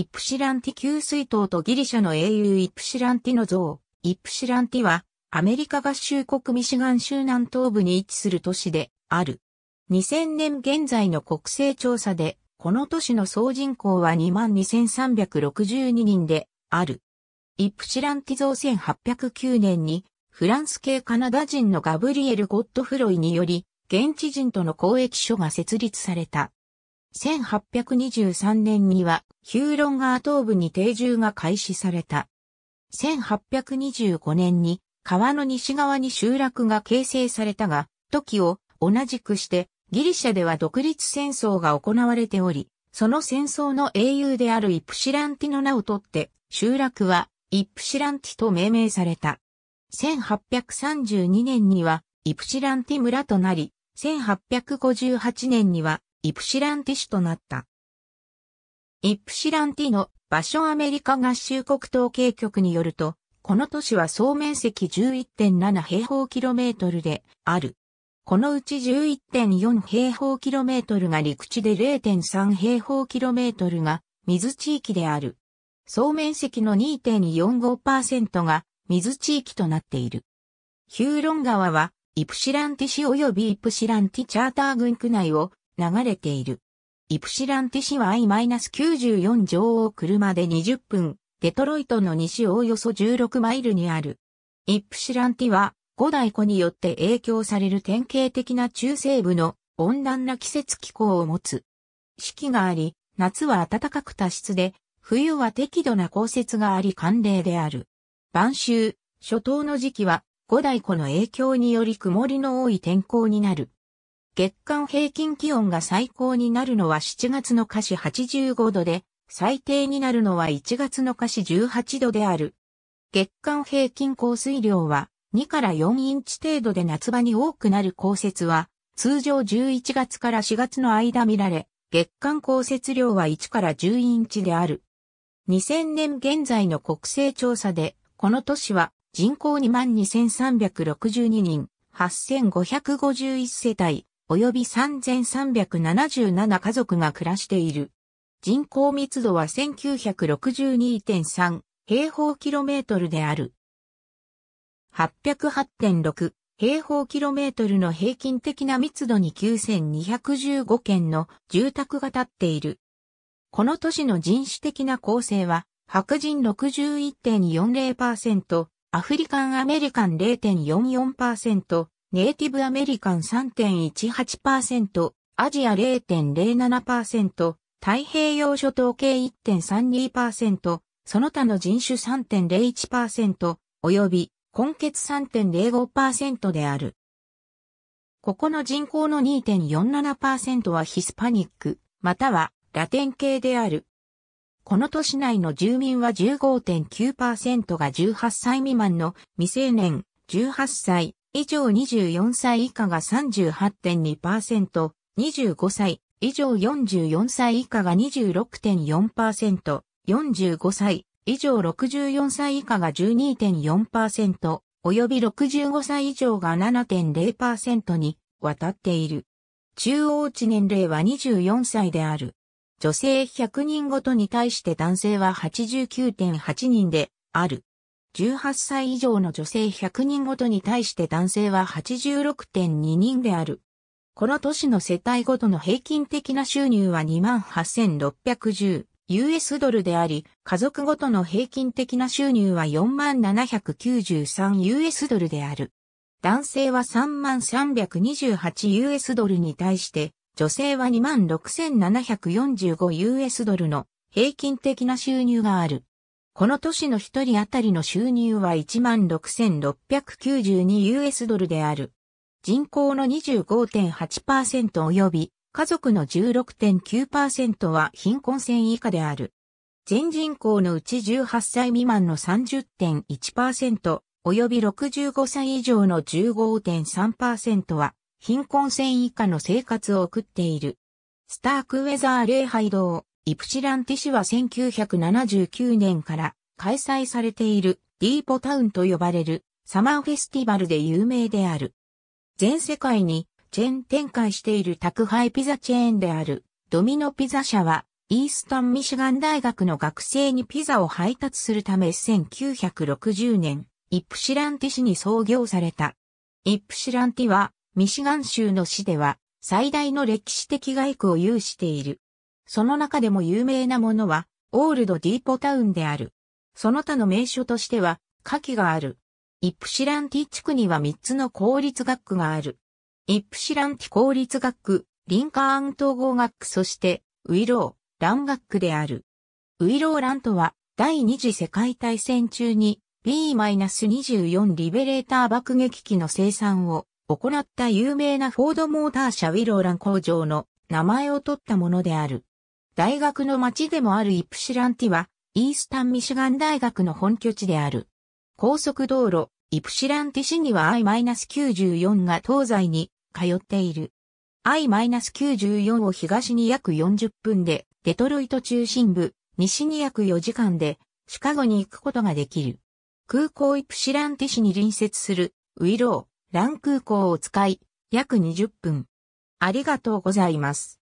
イプシランティ給水塔とギリシャの英雄イプシランティの像。イプシランティは、アメリカ合衆国ミシガン州南東部に位置する都市である。2000年現在の国勢調査で、この都市の総人口は22,362人である。イプシランティ像1809年に、フランス系カナダ人のガブリエル・ゴッドフロイにより、現地人との交易所が設立された。1823年にはヒューロン川東部に定住が開始された。1825年に川の西側に集落が形成されたが、時を同じくしてギリシャでは独立戦争が行われており、その戦争の英雄であるイプシランティの名をとって集落はイプシランティと命名された。1832年にはイプシランティ村となり、1858年にはイプシランティ市となった。イプシランティの場所アメリカ合衆国統計局によると、この都市は総面積11.7平方キロメートルである。このうち11.4平方キロメートルが陸地で0.3平方キロメートルが水地域である。総面積の2.45%が水地域となっている。ヒューロン川はイプシランティ市及びイプシランティチャーター群区内を流れている。イプシランティ市は I-94 乗を車で20分、デトロイトの西おおよそ16マイルにある。イプシランティは五大湖によって影響される典型的な中西部の温暖な季節気候を持つ。四季があり、夏は暖かく多湿で、冬は適度な降雪があり寒冷である。晩秋、初冬の時期は五大湖の影響により曇りの多い天候になる。月間平均気温が最高になるのは7月の華氏85度で、最低になるのは1月の華氏18度である。月間平均降水量は2から4インチ程度で夏場に多くなる降雪は、通常11月から4月の間見られ、月間降雪量は1から10インチである。2000年現在の国勢調査で、この都市は人口22,362人、8551世帯、及び3377家族が暮らしている。人口密度は1962.3平方キロメートルである。808.6平方キロメートルの平均的な密度に9215件の住宅が建っている。この都市の人種的な構成は、白人61.40%、アフリカンアメリカン0.44%、ネイティブアメリカン3.18%、アジア0.07%、太平洋諸島系1.32%、その他の人種3.01%、及び、根血3.05%である。ここの人口の2.47%はヒスパニック、またはラテン系である。この都市内の住民は15.9%が18歳未満の未成年、18歳、以上24歳以下が38.2%、25歳以上44歳以下が26.4%、45歳以上64歳以下が12.4%、及び65歳以上が7.0%に渡っている。中央値年齢は24歳である。女性100人ごとに対して男性は89.8人である。18歳以上の女性100人ごとに対して男性は86.2人である。この都市の世帯ごとの平均的な収入は28,610 US ドルであり、家族ごとの平均的な収入は47,93 US ドルである。男性は33,328 US ドルに対して、女性は26,745 US ドルの平均的な収入がある。この都市の一人当たりの収入は 16,692US ドルである。人口の25.8%及び家族の16.9%は貧困線以下である。全人口のうち18歳未満の30.1%及び65歳以上の15.3%は貧困線以下の生活を送っている。スタークウェザー礼拝堂イプシランティ市は1979年から開催されているディーポタウンと呼ばれるサマーフェスティバルで有名である。全世界にチェーン展開している宅配ピザチェーンであるドミノピザ社はイースタンミシガン大学の学生にピザを配達するため1960年イプシランティ市に創業された。イプシランティはミシガン州の市では最大の歴史的外区を有している。その中でも有名なものは、オールドディーポタウンである。その他の名所としては、下記がある。イプシランティ地区には3つの公立学区がある。イプシランティ公立学区、リンカーン統合学区そして、ウィロー、ラン学区である。ウィローランとは、第二次世界大戦中に B-24 リベレーター爆撃機の生産を行った有名なフォードモーター社ウィローラン工場の名前を取ったものである。大学の町でもあるイプシランティは、イースタンミシガン大学の本拠地である。高速道路、イプシランティ市には I-94 が東西に通っている。I-94 を東に約40分で、デトロイト中心部、西に約4時間で、シカゴに行くことができる。空港イプシランティ市に隣接する、ウィロー、ラン空港を使い、約20分。ありがとうございます。